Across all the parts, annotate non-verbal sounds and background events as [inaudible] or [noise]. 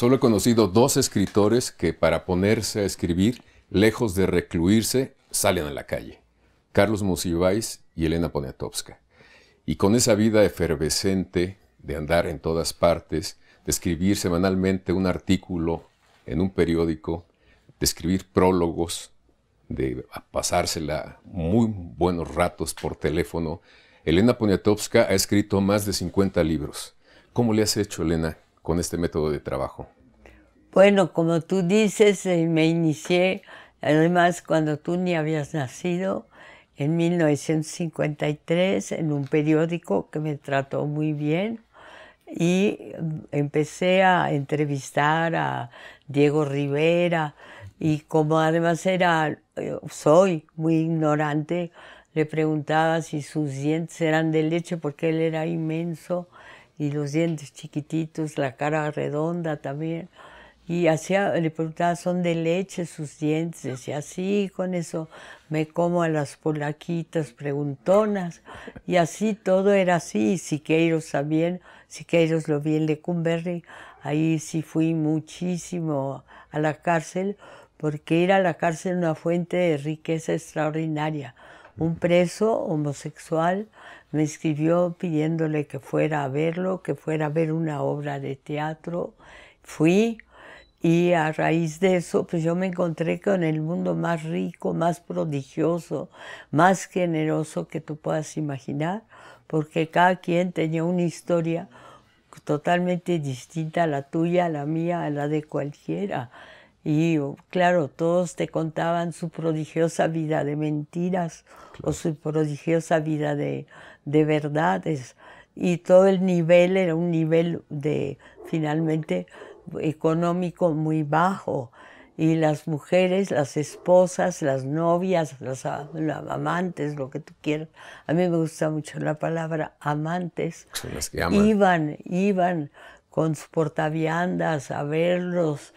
Solo he conocido dos escritores que para ponerse a escribir, lejos de recluirse, salen a la calle. Carlos Musibais y Elena Poniatowska. Y con esa vida efervescente de andar en todas partes, de escribir semanalmente un artículo en un periódico, de escribir prólogos, de pasársela muy buenos ratos por teléfono, Elena Poniatowska ha escrito más de 50 libros. ¿Cómo le has hecho, Elena? con este método de trabajo? Bueno, como tú dices, eh, me inicié, además cuando tú ni habías nacido, en 1953, en un periódico que me trató muy bien, y empecé a entrevistar a Diego Rivera, y como además era, eh, soy muy ignorante, le preguntaba si sus dientes eran de leche porque él era inmenso y los dientes chiquititos, la cara redonda también. Y hacía, le preguntaba, ¿son de leche sus dientes? y así con eso me como a las polaquitas preguntonas. Y así todo era así. Y Siqueiros también, Siqueiros lo vi en Lecumberri. Ahí sí fui muchísimo a la cárcel, porque ir a la cárcel una fuente de riqueza extraordinaria un preso homosexual me escribió pidiéndole que fuera a verlo, que fuera a ver una obra de teatro. Fui y a raíz de eso, pues yo me encontré con el mundo más rico, más prodigioso, más generoso que tú puedas imaginar, porque cada quien tenía una historia totalmente distinta a la tuya, a la mía, a la de cualquiera. Y claro, todos te contaban su prodigiosa vida de mentiras o su prodigiosa vida de, de, verdades. Y todo el nivel era un nivel de, finalmente, económico muy bajo. Y las mujeres, las esposas, las novias, las, amantes, lo que tú quieras. A mí me gusta mucho la palabra amantes. Iban, iban con sus portaviandas a verlos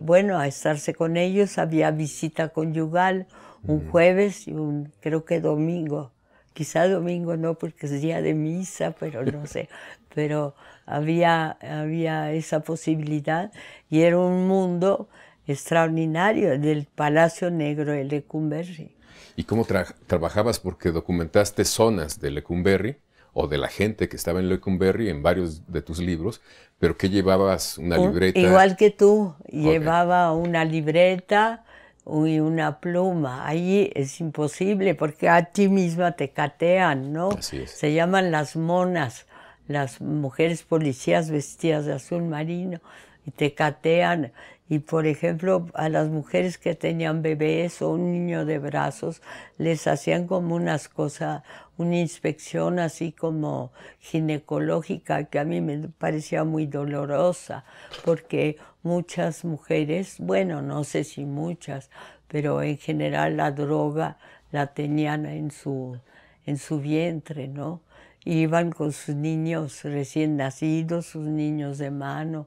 bueno, a estarse con ellos. Había visita conyugal un mm. jueves y un, creo que domingo. Quizá domingo no, porque es día de misa, pero no sé. [laughs] Pero había, había esa posibilidad y era un mundo extraordinario del Palacio Negro de Lecumberri. ¿Y cómo trabajabas? Porque documentaste zonas de Lecumberri o de la gente que estaba en Leuconberry en varios de tus libros, pero que llevabas una oh, libreta. Igual que tú, llevaba una libreta y una pluma. Ahí es imposible porque a ti misma te catean, ¿no? Se llaman las monas, las mujeres policías vestidas de azul marino y te catean y por ejemplo, a las mujeres que tenían bebés o un niño de brazos, les hacían como unas cosas, una inspección así como ginecológica que a mí me parecía muy dolorosa, porque muchas mujeres, bueno, no sé si muchas, pero en general la droga la tenían en su, en su vientre, ¿no? iban con sus niños recién nacidos, sus niños de mano,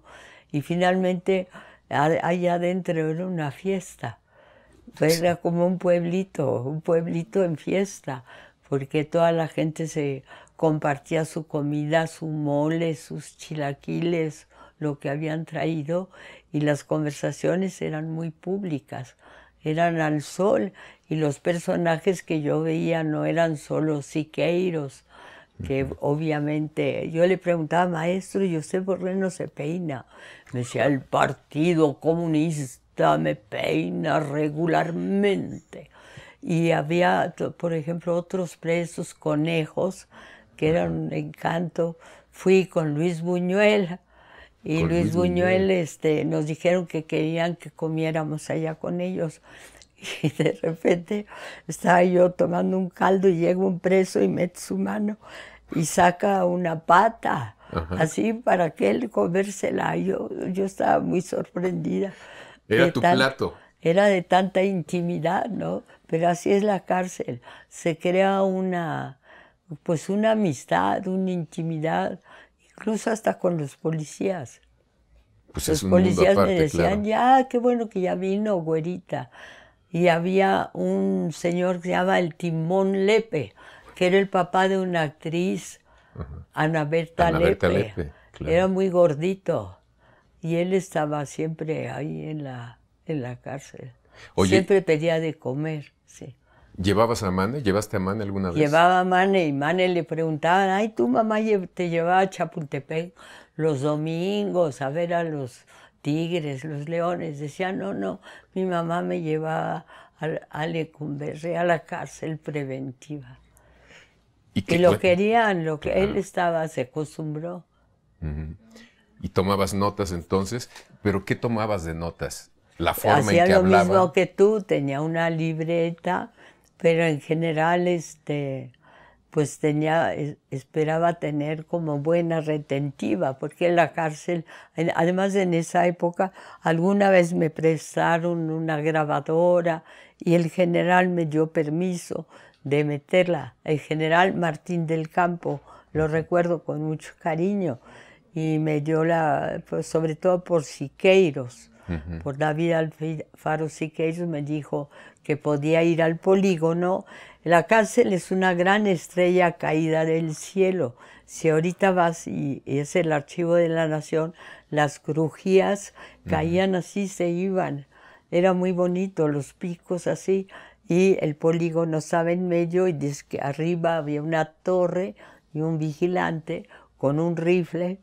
y finalmente allá adentro era una fiesta. Era como un pueblito, un pueblito en fiesta, porque toda la gente se compartía su comida, su mole, sus chilaquiles, lo que habían traído, y las conversaciones eran muy públicas, eran al sol, y los personajes que yo veía no eran solo siqueiros, que obviamente yo le preguntaba, maestro, por qué no se peina. Me decía, el Partido Comunista me peina regularmente. Y había, por ejemplo, otros presos conejos, que eran un encanto. Fui con Luis Buñuel y Luis, Buñuel, Buñuel este, nos dijeron que querían que comiéramos allá con ellos. [laughs] Y de repente estaba yo tomando un caldo y llega un preso y mete su mano y saca una pata, así para que él comérsela. Yo, yo estaba muy sorprendida. Era tu plato. Era de tanta intimidad, ¿no? Pero así es la cárcel. Se crea una, pues una amistad, una intimidad, incluso hasta con los policías. Pues los policías me decían, ya, qué bueno que ya vino, güerita. Y había un señor que se llama el Timón Lepe, que era el papá de una actriz, Ana Berta, Era muy gordito y él estaba siempre ahí en la, en la cárcel. siempre pedía de comer, ¿Llevabas a Mane? ¿Llevaste a Mane alguna vez? Llevaba a Mane y Mane le preguntaban, ay, tu mamá te llevaba a Chapultepec los domingos a ver a los tigres, los leones. Decía, no, no, mi mamá me llevaba a, a a la cárcel preventiva. Y, lo querían, lo que él estaba, se acostumbró. Y tomabas notas entonces, pero ¿qué tomabas de notas? La forma en que lo mismo que tú, tenía una libreta, pero en general, este, pues tenía, esperaba tener como buena retentiva, porque en la cárcel, además en esa época, alguna vez me prestaron una grabadora y el general me dio permiso de meterla. El general Martín del Campo, lo recuerdo con mucho cariño, y me dio la, pues, sobre todo por Siqueiros, por David Alfaro Siqueiros, me dijo que podía ir al polígono. La cárcel es una gran estrella caída del cielo. Si ahorita vas y, es el archivo de la nación, las crujías caían así, se iban. Era muy bonito, los picos así y el polígono estaba en medio y dice que arriba había una torre y un vigilante con un rifle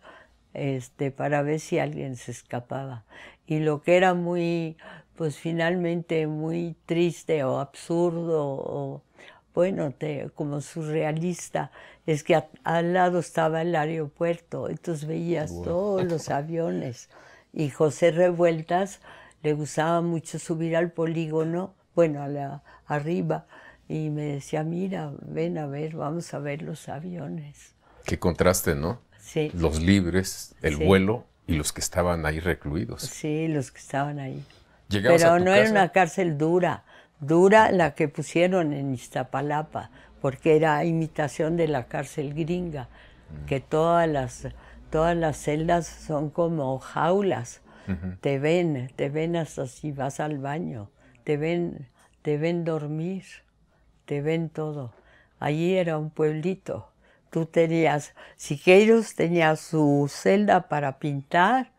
este, para ver si alguien se escapaba. Y lo que era muy, pues finalmente muy triste o absurdo o, bueno, como surrealista, es que al lado estaba el aeropuerto, entonces veías todos los aviones. Y José Revueltas le gustaba mucho subir al polígono, bueno, a la, arriba y me decía, mira, ven a ver, vamos a ver los aviones. Qué contraste, ¿no? Sí. Los libres, el vuelo y los que estaban ahí recluidos. Sí, los que estaban ahí. Pero no era una cárcel dura, dura la que pusieron en Iztapalapa, porque era imitación de la cárcel gringa, mm. que todas las, todas las celdas son como jaulas. Te ven, te ven hasta si vas al baño, te ven te ven dormir, te ven todo. Allí era un pueblito. Tú tenías, Siqueiros tenía su celda para pintar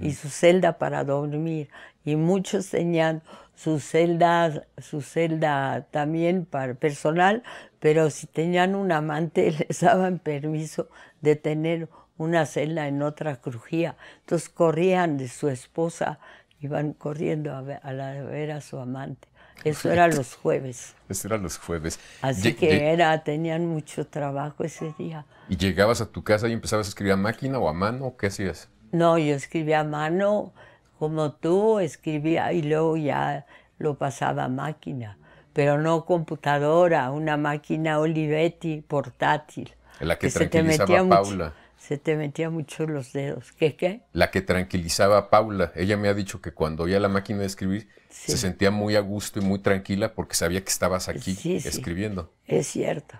y su celda para dormir. Y muchos tenían su celda, su celda también para personal, pero si tenían un amante [laughs] les daban permiso de tener una celda en otra crujía. Entonces corrían de su esposa, iban corriendo a ver a su amante. Eso era los jueves. [laughs] Eso era los jueves. Así que era, tenían mucho trabajo ese día. ¿Y llegabas a tu casa y empezabas a escribir a máquina o a mano? ¿Qué hacías? No, yo escribía a mano como tú, escribía y luego ya lo pasaba a máquina, pero no computadora, una máquina Olivetti portátil. En la que, se metía Paula se te metía mucho los dedos. ¿Qué qué? La que tranquilizaba a Paula. Ella me ha dicho que cuando oía la máquina de escribir se sentía muy a gusto y muy tranquila porque sabía que estabas aquí escribiendo. Es cierto,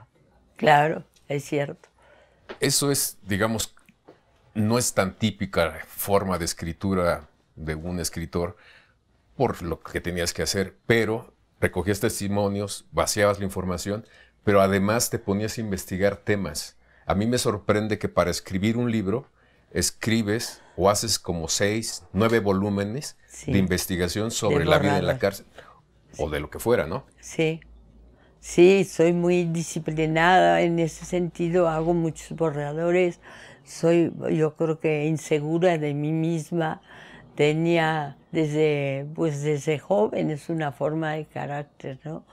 claro, es cierto. Eso es, digamos, no es tan típica forma de escritura de un escritor por lo que tenías que hacer, pero recogías testimonios, vaciabas la información, pero además te ponías a investigar temas a mí me sorprende que para escribir un libro escribes o haces como seis, nueve volúmenes de investigación sobre la vida en la cárcel o de lo que fuera, ¿no? Sí, sí, soy muy disciplinada en ese sentido, hago muchos borradores, soy yo creo que insegura de mí misma, tenía desde, pues desde joven, es una forma de carácter, ¿no?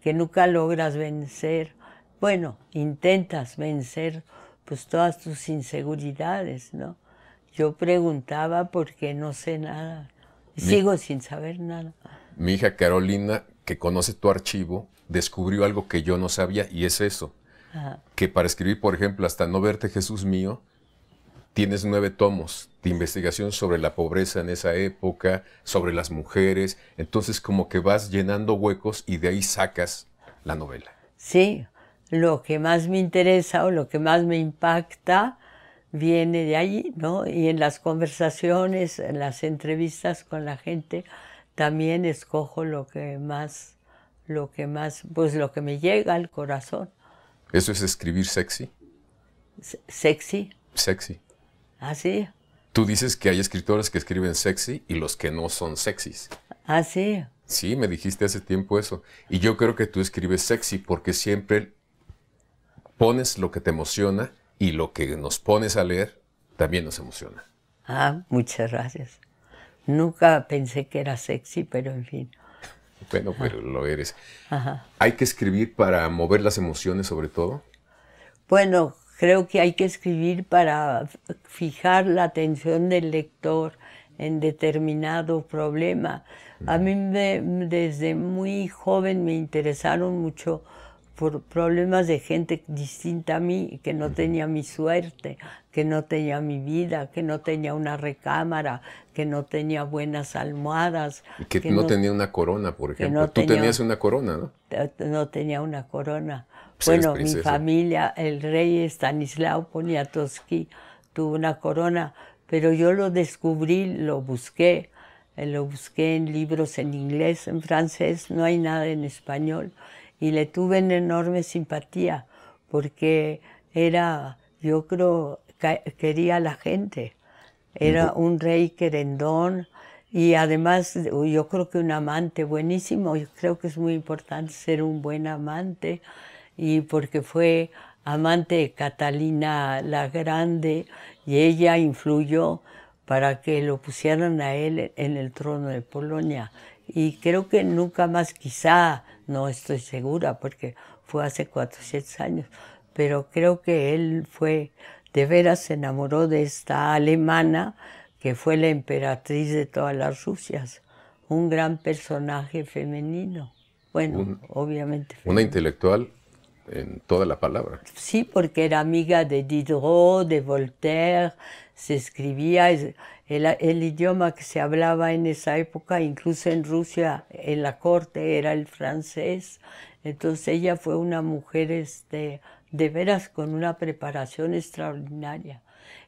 Que nunca logras vencer bueno, intentas vencer pues todas tus inseguridades, ¿no? Yo preguntaba porque no sé nada, sigo sin saber nada. Mi hija Carolina, que conoce tu archivo, descubrió algo que yo no sabía y es eso, que para escribir, por ejemplo, hasta no verte Jesús mío, tienes nueve tomos de investigación sobre la pobreza en esa época, sobre las mujeres, entonces como que vas llenando huecos y de ahí sacas la novela. Sí, lo que más me interesa o lo que más me impacta viene de allí, ¿no? Y en las conversaciones, en las entrevistas con la gente, también escojo lo que más, lo que más, pues lo que me llega al corazón. ¿Eso es escribir sexy? sexy. Sexy. ah sí? Tú dices que hay escritores que escriben sexy y los que no son sexys. ¿Ah, sí? sí, me dijiste hace tiempo eso. Y yo creo que tú escribes sexy porque siempre pones lo que te emociona y lo que nos pones a leer también nos emociona. Ah, muchas gracias. Nunca pensé que era sexy, pero en fin. Bueno, pero ah. lo eres. ¿Hay que escribir para mover las emociones sobre todo? Bueno, creo que hay que escribir para fijar la atención del lector en determinado problema. A mí desde muy joven me interesaron mucho por problemas de gente distinta a mí, que no tenía mi suerte, que no tenía mi vida, que no tenía una recámara, que no tenía buenas almohadas. Que, que no, tenía una corona, por ejemplo. Tú tenías una corona, ¿no? Eh, no tenía una corona. Pues bueno, mi familia, el rey Stanislao Poniatowski tuvo una corona, pero yo lo descubrí, lo busqué, eh, lo busqué en libros en inglés, en francés, no hay nada en español y le tuve una enorme simpatía porque era, yo creo, quería a la gente. Era un rey querendón y además yo creo que un amante buenísimo. Yo creo que es muy importante ser un buen amante y porque fue amante de Catalina la Grande y ella influyó para que lo pusieran a él en el trono de Polonia y creo que nunca más, quizá, no estoy segura porque fue hace 400 años, pero creo que él fue, de veras se enamoró de esta alemana que fue la emperatriz de todas las Rusias, un gran personaje femenino. Bueno, obviamente. Una intelectual en toda la palabra. Sí, porque era amiga de Diderot, de Voltaire, se escribía, el, idioma que se hablaba en esa época, incluso en Rusia, en la corte, era el francés. Entonces ella fue una mujer este, de veras con una preparación extraordinaria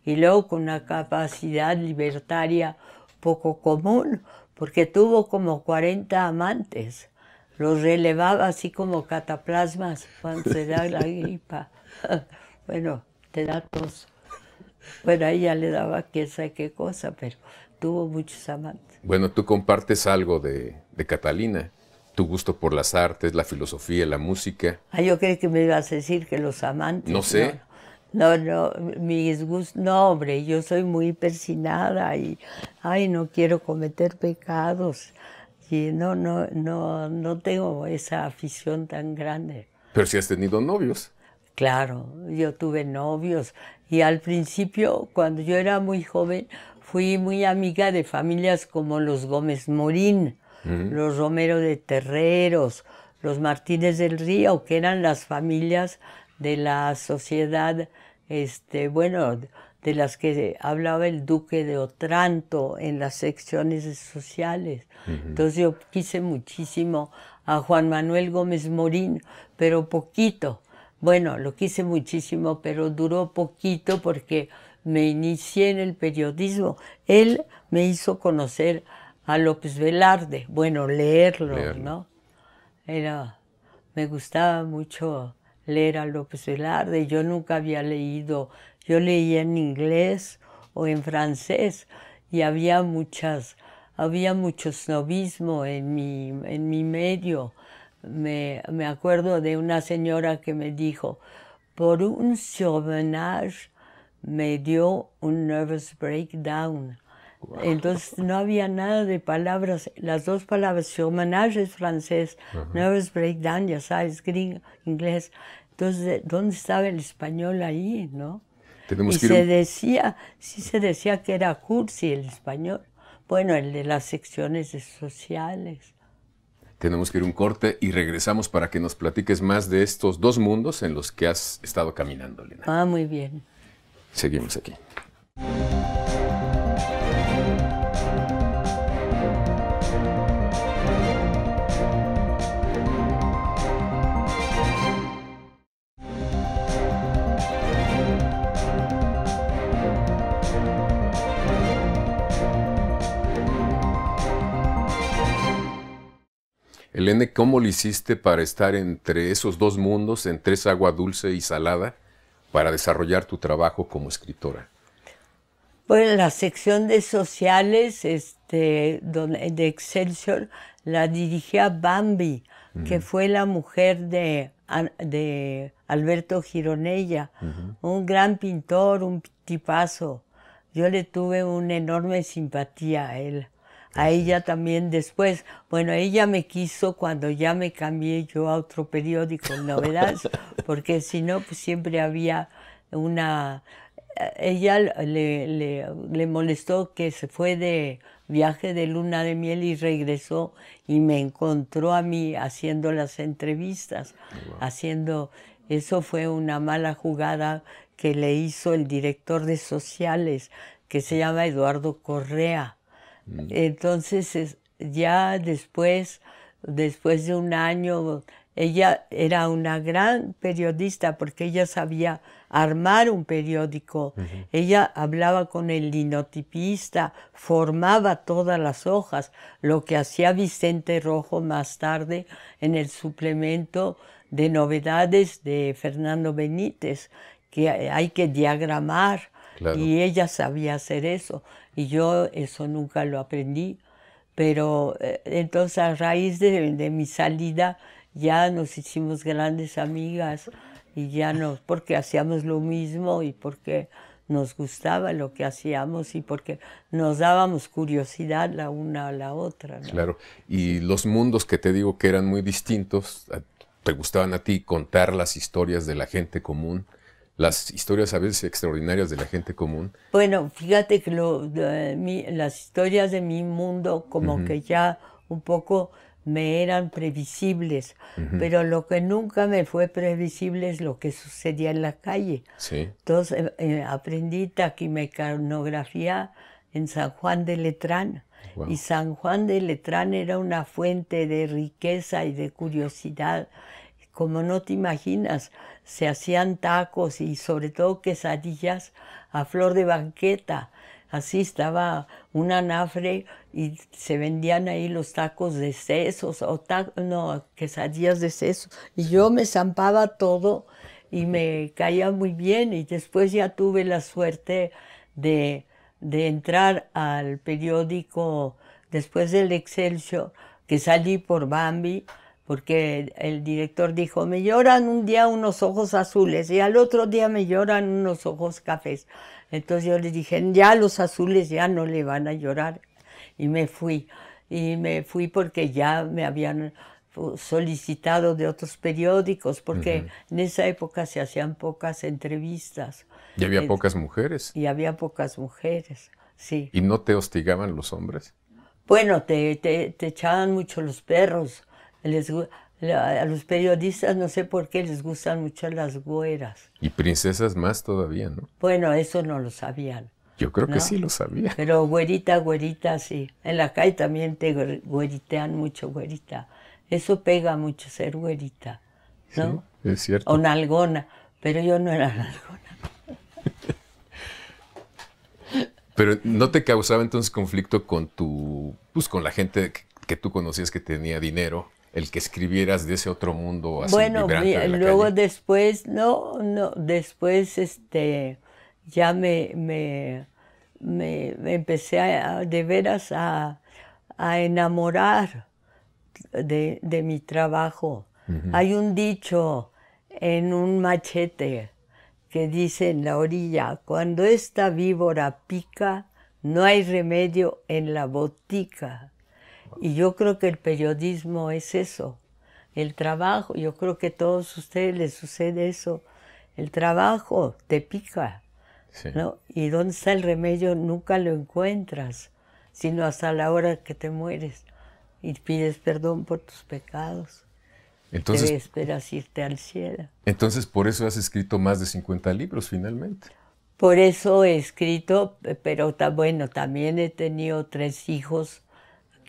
y luego con una capacidad libertaria poco común, porque tuvo como 40 amantes. Los relevaba así como cataplasmas cuando se da la [laughs] gripa. [laughs] bueno, te da tos. Bueno, ella le daba qué sé qué cosa, pero tuvo muchos amantes. Bueno, tú compartes algo de, Catalina, tu gusto por las artes, la filosofía, la música. Ah, yo creo que me ibas a decir que los amantes. No sé. ¿no? No, mi mis gustos, no, hombre, yo soy muy persinada y, ay, no quiero cometer pecados. Y no, no, no, no tengo esa afición tan grande. Pero si has tenido novios. Claro, yo tuve novios y al principio, cuando yo era muy joven, fui muy amiga de familias como los Gómez Morín, los Romero de Terreros, los Martínez del Río, que eran las familias de la sociedad, este, bueno, de las que hablaba el duque de Otranto en las secciones sociales. Entonces yo quise muchísimo a Juan Manuel Gómez Morín, pero poquito bueno, lo quise muchísimo, pero duró poquito porque me inicié en el periodismo. Él me hizo conocer a López Velarde, bueno, leerlo, ¿no? Era, me gustaba mucho leer a López Velarde, yo nunca había leído, yo leía en inglés o en francés y había muchas, había mucho snobismo en mi, en mi medio me, acuerdo de una señora que me dijo, por un surmenage me dio un nervous breakdown. Entonces no había nada de palabras. Las dos palabras, surmenage es francés, nervous breakdown, ya sabes, gringo, inglés. Entonces, eh, ¿dónde estaba el español ahí, no? se decía, sí se decía que era cursi el español. Bueno, el de las secciones sociales. Tenemos que ir un corte y regresamos para que nos platiques más de estos dos mundos en los que has estado caminando, Lina. Ah, muy bien. Seguimos aquí. Elene, ¿cómo lo hiciste para estar entre esos dos mundos, entre esa agua dulce y salada, para desarrollar tu trabajo como escritora? Bueno, la sección de sociales este, de Excelsior la dirigía Bambi, que fue la mujer de, de Alberto Gironella, un gran pintor, un tipazo. Yo le tuve una enorme simpatía a él a ella también después. Bueno, ella me quiso cuando ya me cambié yo a otro periódico, Novedades, [laughs] porque si no, pues siempre había una... Ella le, molestó que se fue de viaje de luna de miel y regresó y me encontró a mí haciendo las entrevistas, haciendo... Eso fue una mala jugada que le hizo el director de sociales, que se llama Eduardo Correa Mm. Entonces, ya después, después de un año, ella era una gran periodista porque ella sabía armar un periódico. Ella hablaba con el linotipista, formaba todas las hojas, lo que hacía Vicente Rojo más tarde en el suplemento de novedades de Fernando Benítez, que hay que diagramar y ella sabía hacer eso. Y yo eso nunca lo aprendí. Pero eh, entonces a raíz de, mi salida ya nos hicimos grandes amigas y ya nos, porque hacíamos lo mismo y porque nos gustaba lo que hacíamos y porque nos dábamos curiosidad la una a la otra. Claro, y los mundos que te digo que eran muy distintos, eh, te gustaban a ti contar las historias de la gente común las historias a veces extraordinarias de la gente común. Bueno, fíjate que las historias de mi mundo como que ya un poco me eran previsibles, pero lo que nunca me fue previsible es lo que sucedía en la calle. Entonces eh, eh, aprendí taquimecanografía en San Juan de Letrán. Y San Juan de Letrán era una fuente de riqueza y de curiosidad como no te imaginas, se hacían tacos y sobre todo quesadillas a flor de banqueta. Así estaba un anafre y se vendían ahí los tacos de sesos, o tacos no, quesadillas de sesos. Y yo me zampaba todo y me caía muy bien. Y después ya tuve la suerte de, de entrar al periódico después del Excelsior, que salí por Bambi porque el, director dijo, me lloran un día unos ojos azules y al otro día me lloran unos ojos cafés. Entonces yo le dije, ya los azules ya no le van a llorar. Y me fui, y me fui porque ya me habían uh, solicitado de otros periódicos, porque en esa época se hacían pocas entrevistas. Y había eh, pocas mujeres. Y había pocas mujeres, sí. ¿Y no te hostigaban los hombres? Bueno, te echaban mucho los perros les, a los periodistas no sé por qué les gustan mucho las güeras. Y princesas más todavía, ¿no? Bueno, eso no lo sabían. Yo creo que sí lo sabía. Pero güerita, güerita, sí. En la calle también te güeritean mucho, güerita. Eso pega mucho ser güerita, ¿no? es cierto. O nalgona, pero yo no era [laughs] nalgona. pero no te causaba entonces conflicto con tu, pues con la gente que tú conocías que tenía dinero el que escribieras de ese otro mundo así bueno, luego después, no, no, después este, ya me, me, empecé a, de veras a, enamorar de, mi trabajo. Hay un dicho en un machete que dice en la orilla, cuando esta víbora pica, no hay remedio en la botica. Y yo creo que el periodismo es eso, el trabajo, yo creo que a todos ustedes les sucede eso, el trabajo te pica, ¿no? Y dónde está el remedio nunca lo encuentras, sino hasta la hora que te mueres y pides perdón por tus pecados. Entonces, te esperas irte al cielo. Entonces, por eso has escrito más de 50 libros finalmente. Por eso he escrito, eh, pero bueno, también he tenido tres hijos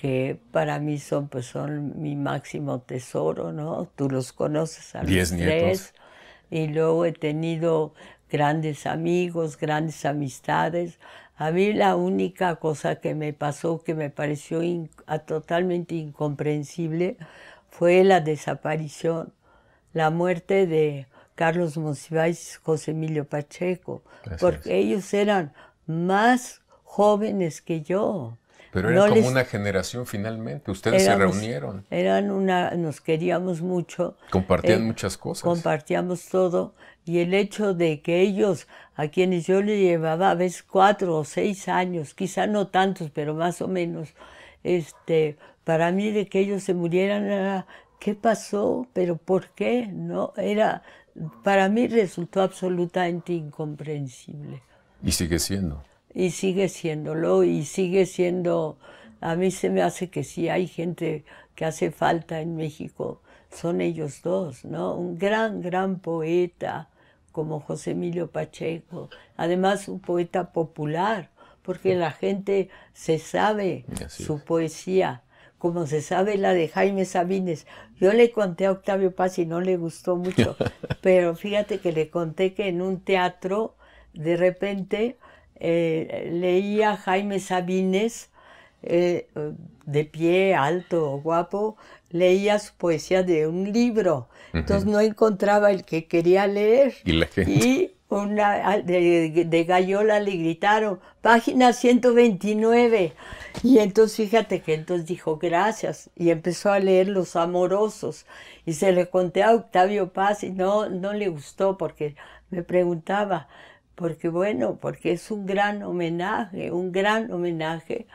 que para mí son, pues son mi máximo tesoro, ¿no? Tú los conoces a los tres. Y luego he tenido grandes amigos, grandes amistades. A mí la única cosa que me pasó, que me pareció totalmente incomprensible, fue la desaparición, la muerte de Carlos Monsiváis José Emilio Pacheco, porque ellos eran más jóvenes que yo. Pero era como una generación finalmente, ustedes se reunieron. Eran una, nos queríamos mucho. Compartían eh, muchas cosas. Compartíamos todo. Y el hecho de que ellos, a quienes yo le llevaba a veces cuatro o seis años, quizá no tantos, pero más o menos, este, para mí de que ellos se murieran era, ¿qué pasó? ¿Pero por qué? No, era, para mí resultó absolutamente incomprensible. Y sigue siendo y sigue siéndolo y sigue siendo, a mí se me hace que si hay gente que hace falta en México, son ellos dos, ¿no? Un gran, gran poeta como José Emilio Pacheco, además un poeta popular, porque la gente se sabe su poesía, como se sabe la de Jaime Sabines. Yo le conté a Octavio Paz y no le gustó mucho, [laughs] pero fíjate que le conté que en un teatro de repente eh, leía Jaime Sabines, eh, de pie, alto, guapo, leía su poesía de un libro. Entonces no encontraba el que quería leer. Y, una, de, de, Gallola le gritaron, página 129. Y entonces fíjate que entonces dijo gracias y empezó a leer Los Amorosos. Y se le conté a Octavio Paz y no, no le gustó porque me preguntaba, porque bueno, porque es un gran homenaje, un gran homenaje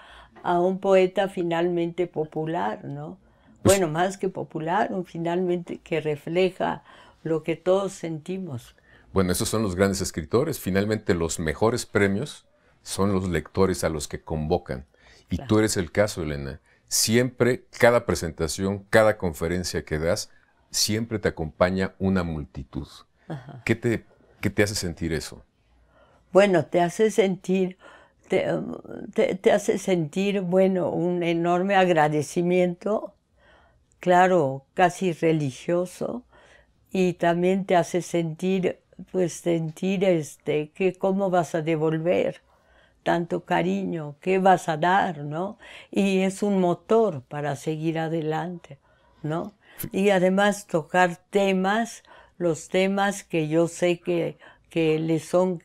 a un poeta finalmente popular, ¿no? Pues bueno, más que popular, un finalmente que refleja lo que todos sentimos. Bueno, esos son los grandes escritores. Finalmente, los mejores premios son los lectores a los que convocan. Y tú eres el caso, Elena. Siempre, cada presentación, cada conferencia que das, siempre te acompaña una multitud. ¿Qué te hace sentir eso? bueno, te hace sentir, te, hace sentir, bueno, un enorme agradecimiento, claro, casi religioso, y también te hace sentir, pues sentir este, que cómo vas a devolver tanto cariño, qué vas a dar, ¿no? Y es un motor para seguir adelante, ¿no? Y además tocar temas, los temas que yo sé que, que les son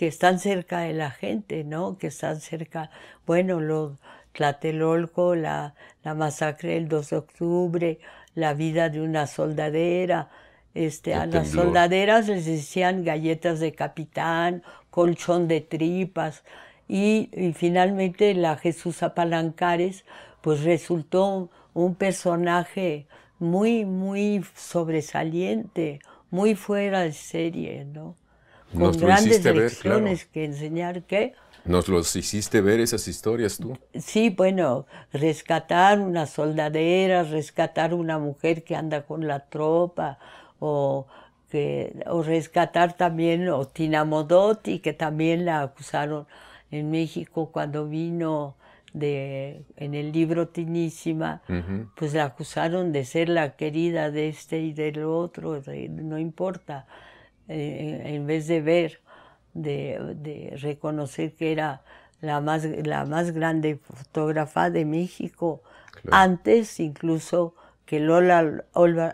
que están cerca de la gente, ¿no? Que están cerca, bueno, los Tlatelolco, la, la masacre del 2 de octubre, la vida de una soldadera. Este, a las soldaderas les decían galletas de capitán, colchón de tripas. Y, y finalmente la Jesús Apalancares, pues resultó un personaje muy, muy sobresaliente, muy fuera de serie, ¿no? con Nos grandes lecciones ver, claro. que enseñar Nos los hiciste ver esas historias tú. Sí, bueno, rescatar una soldadera, rescatar una mujer que anda con la tropa, o, o rescatar también Tina Modotti, que también la acusaron en México cuando vino de, en el libro Tinísima, pues la acusaron de ser la querida de este y del otro, no importa. Eh, en vez de ver, de, reconocer que era la más, la más grande fotógrafa de México, antes incluso que Lola,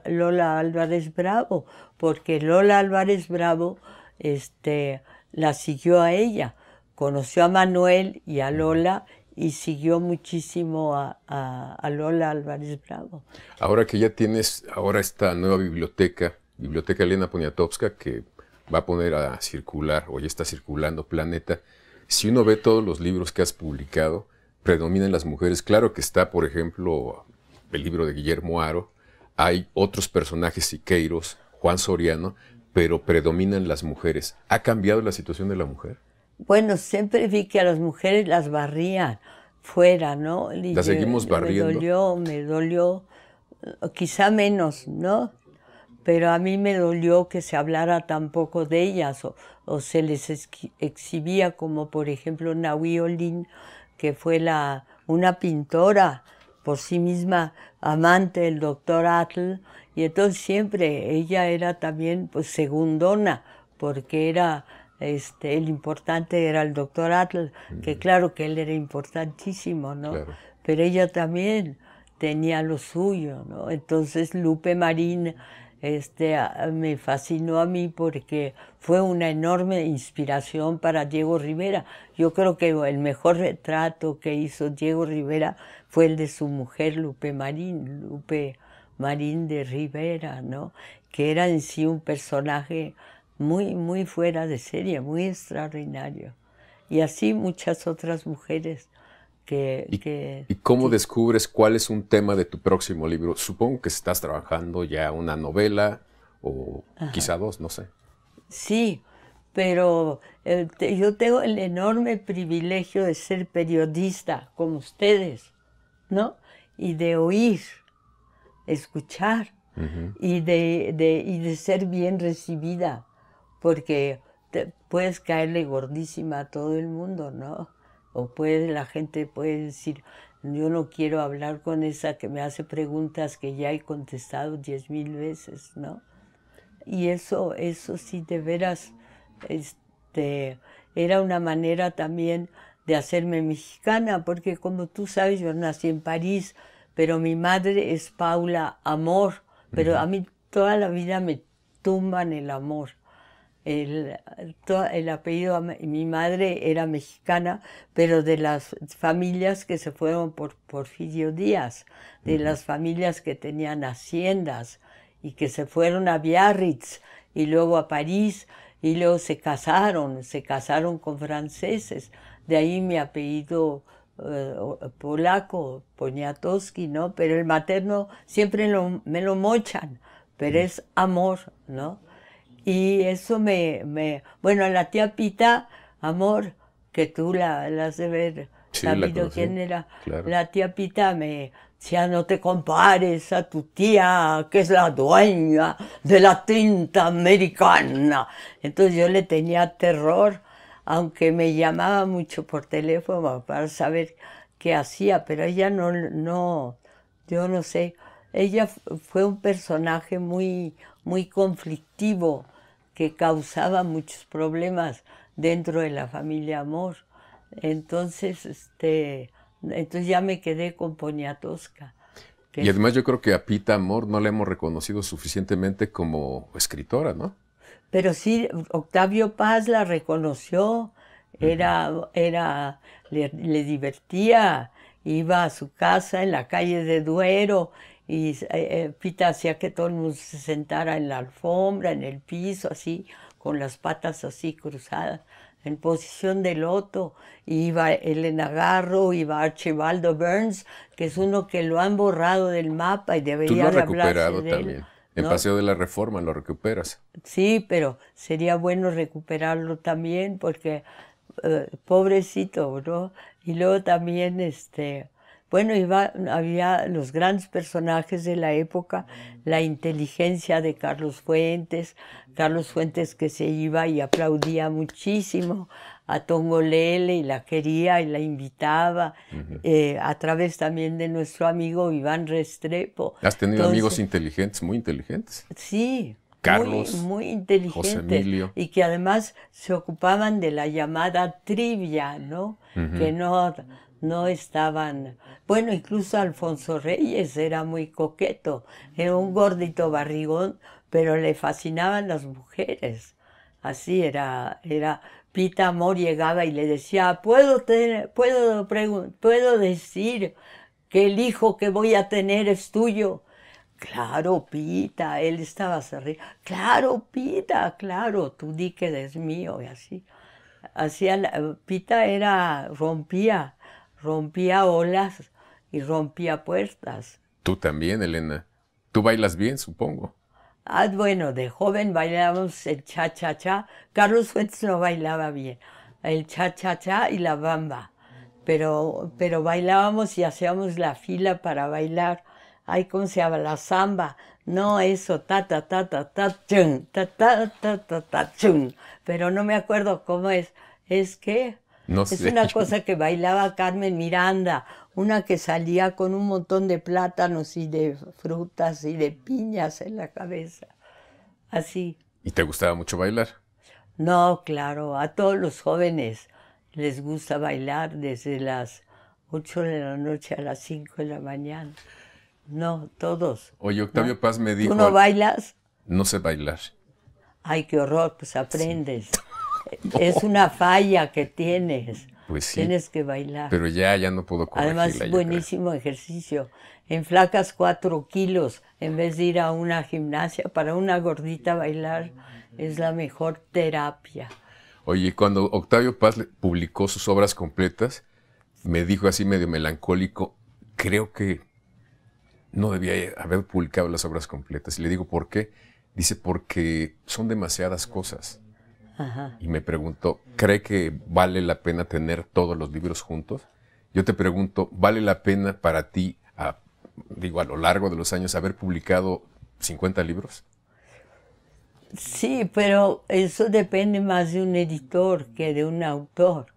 Lola Álvarez Bravo, porque Lola Álvarez Bravo este, la siguió a ella, conoció a Manuel y a Lola y siguió muchísimo a, a, a Lola Álvarez Bravo. Ahora que ya tienes ahora esta nueva biblioteca, Biblioteca Elena Poniatowska, que va a poner a circular, o ya está circulando Planeta. Si uno ve todos los libros que has publicado, predominan las mujeres. Claro que está, por ejemplo, el libro de Guillermo Aro, hay otros personajes siqueiros, Juan Soriano, pero predominan las mujeres. ¿Ha cambiado la situación de la mujer? Bueno, siempre vi que a las mujeres las barrían fuera, ¿no? Las seguimos barriendo. Me dolió, me dolió, quizá menos, ¿no? pero a mí me dolió que se hablara tan poco de ellas o, se les exhibía como por ejemplo Naui Olin, que fue la, una pintora por sí misma amante del doctor Atl, y entonces siempre ella era también pues, segundona, porque era este, el importante era el doctor Atl, que mm. claro que él era importantísimo, ¿no? Pero ella también tenía lo suyo, ¿no? Entonces Lupe Marín este, me fascinó a mí porque fue una enorme inspiración para Diego Rivera. Yo creo que el mejor retrato que hizo Diego Rivera fue el de su mujer Lupe Marín, Lupe Marín de Rivera, ¿no? que era en sí un personaje muy, muy fuera de serie, muy extraordinario. Y así muchas otras mujeres ¿Y, cómo descubres cuál es un tema de tu próximo libro? Supongo que estás trabajando ya una novela o quizá dos, no sé. Sí, pero eh, yo tengo el enorme privilegio de ser periodista como ustedes, ¿no? Y de oír, escuchar y, de, de, y de ser bien recibida, porque te, puedes caerle gordísima a todo el mundo, ¿no? O puede la gente puede decir, yo no quiero hablar con esa que me hace preguntas que ya he contestado diez mil veces, ¿no? Y eso, eso sí, de veras, este, era una manera también de hacerme mexicana, porque como tú sabes, yo nací en París, pero mi madre es Paula Amor, pero a mí toda la vida me en el amor el, el apellido mi madre era mexicana, pero de las familias que se fueron por Porfirio Díaz, de las familias que tenían haciendas y que se fueron a Biarritz y luego a París y luego se casaron, se casaron con franceses. De ahí mi apellido eh, polaco, Poniatowski, ¿no? Pero el materno siempre me lo mochan, pero es amor, ¿no? Y eso me, me... Bueno, la tía Pita, amor, que tú la, has de ver sabido la quién era. La tía Pita me decía, no te compares a tu tía, que es la dueña de la tinta americana. Entonces yo le tenía terror, aunque me llamaba mucho por teléfono para saber qué hacía, pero ella no, no, yo no sé. Ella fue un personaje muy, muy conflictivo que causaba muchos problemas dentro de la familia Amor. Entonces, este, entonces ya me quedé con Poniatowska. y además yo creo que a Pita Amor no la hemos reconocido suficientemente como escritora, ¿no? Pero sí, Octavio Paz la reconoció, era, era, le divertía, iba a su casa en la calle de Duero y eh, eh, Pita hacía que todo el mundo se sentara en la alfombra, en el piso, así, con las patas así cruzadas, en posición de loto. iba Elena Garro, iba Archibaldo Burns, que es uno que lo han borrado del mapa y debería de recuperado de él, también. En Paseo de la Reforma lo recuperas. Sí, pero sería bueno recuperarlo también porque eh, pobrecito, ¿no? Y luego también este bueno, iba, había los grandes personajes de la época, la inteligencia de Carlos Fuentes, Carlos Fuentes que se iba y aplaudía muchísimo a Tongo Lele y la quería y la invitaba, eh, a través también de nuestro amigo Iván Restrepo. Has tenido amigos inteligentes, muy inteligentes. Sí, Carlos, muy, inteligente. José Emilio. y que además se ocupaban de la llamada trivia, ¿no? Que no no estaban. Bueno, incluso Alfonso Reyes era muy coqueto, era un gordito barrigón, pero le fascinaban las mujeres. Así era, era. Pita Amor llegaba y le decía, puedo, tener, puedo, puedo decir que el hijo que voy a tener es tuyo. Claro, Pita, él estaba arriba. Claro, Pita, claro, tú di que es mío y así. Hacía, Pita era, rompía rompía olas y rompía puertas. Tú también, Elena. Tú bailas bien, supongo. Ah, bueno, de joven bailábamos el cha-cha-cha. Carlos Fuentes no bailaba bien. El cha-cha-cha y la bamba. Pero, pero bailábamos y hacíamos la fila para bailar. Ay, ¿cómo se llama? La samba. No, eso, ta, ta, ta, ta, ta, ta, ta, ta, ta, ta, chun. Pero no me acuerdo cómo es. Es que es una cosa que bailaba Carmen Miranda, una que salía con un montón de plátanos y de frutas y de piñas en la cabeza. Así. ¿Y te gustaba mucho bailar? No, claro, a todos los jóvenes les gusta bailar desde las 8 de la noche a las 5 de la mañana. No, todos. Oye, Octavio Paz me dijo... ¿Tú no bailas? No sé bailar. Ay, qué horror, pues aprendes. [laughs] [laughs] Es una falla que tienes. Pues sí. Tienes que bailar. Pero ya, ya no puedo comer. Además, buenísimo ejercicio. en flacas cuatro kilos en vez de ir a una gimnasia. Para una gordita bailar es la mejor terapia. Oye, cuando Octavio Paz publicó sus obras completas, me dijo así medio melancólico, creo que no debía haber publicado las obras completas. Y le digo, ¿por qué? Dice, porque son demasiadas cosas y me pregunto, ¿cree que vale la pena tener todos los libros juntos? Yo te pregunto, ¿vale la pena para ti, digo, a lo largo de los años, haber publicado 50 libros? Sí, pero eso depende más de un editor que de un autor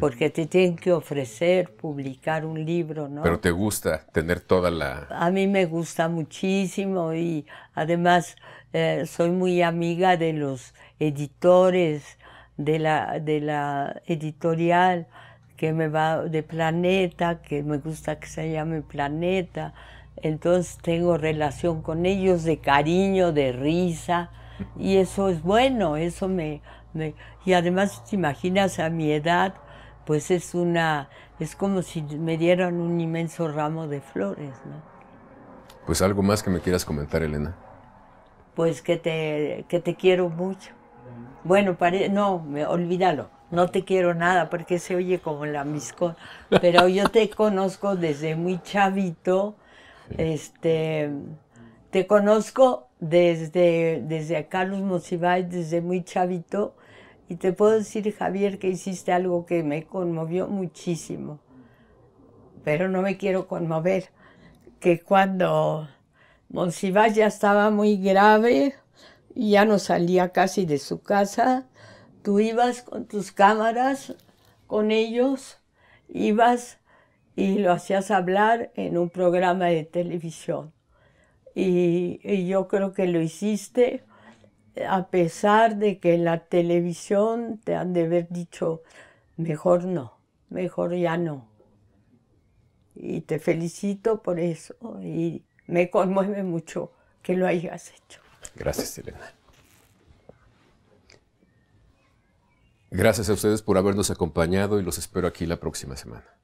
porque te tienen que ofrecer publicar un libro, ¿no? Pero te gusta tener toda la... A mí me gusta muchísimo y además eh, soy muy amiga de los editores, de la, de la editorial que me va de Planeta, que me gusta que se llame Planeta. Entonces tengo relación con ellos de cariño, de risa, y eso es bueno, eso me y además, te imaginas, a mi edad, pues es una, es como si me dieran un inmenso ramo de flores, ¿no? Pues algo más que me quieras comentar, Elena. Pues que te, que te quiero mucho. Bueno, no, olvídalo. No te quiero nada porque se oye como la misco. Pero yo te [laughs] conozco desde muy chavito. Este, te conozco desde, desde Carlos Mosibay desde muy chavito y te puedo decir, Javier, que hiciste algo que me conmovió muchísimo, pero no me quiero conmover, que cuando Monsiváis ya estaba muy grave, y ya no salía casi de su casa, tú ibas con tus cámaras, con ellos, ibas y lo hacías hablar en un programa de televisión. y yo creo que lo hiciste a pesar de que en la televisión te han de haber dicho, mejor no, mejor ya no. Y te felicito por eso y me conmueve mucho que lo hayas hecho. Gracias, Elena. Gracias a ustedes por habernos acompañado y los espero aquí la próxima semana.